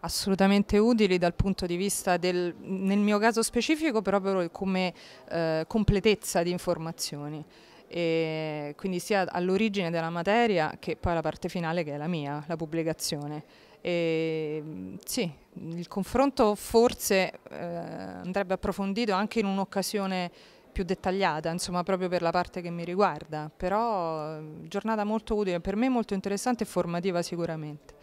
assolutamente utili dal punto di vista del, nel mio caso specifico, proprio come eh, completezza di informazioni. E quindi sia all'origine della materia che poi alla parte finale che è la mia, la pubblicazione. E, sì, il confronto forse eh, andrebbe approfondito anche in un'occasione più dettagliata, insomma proprio per la parte che mi riguarda, però eh, giornata molto utile, per me molto interessante e formativa sicuramente.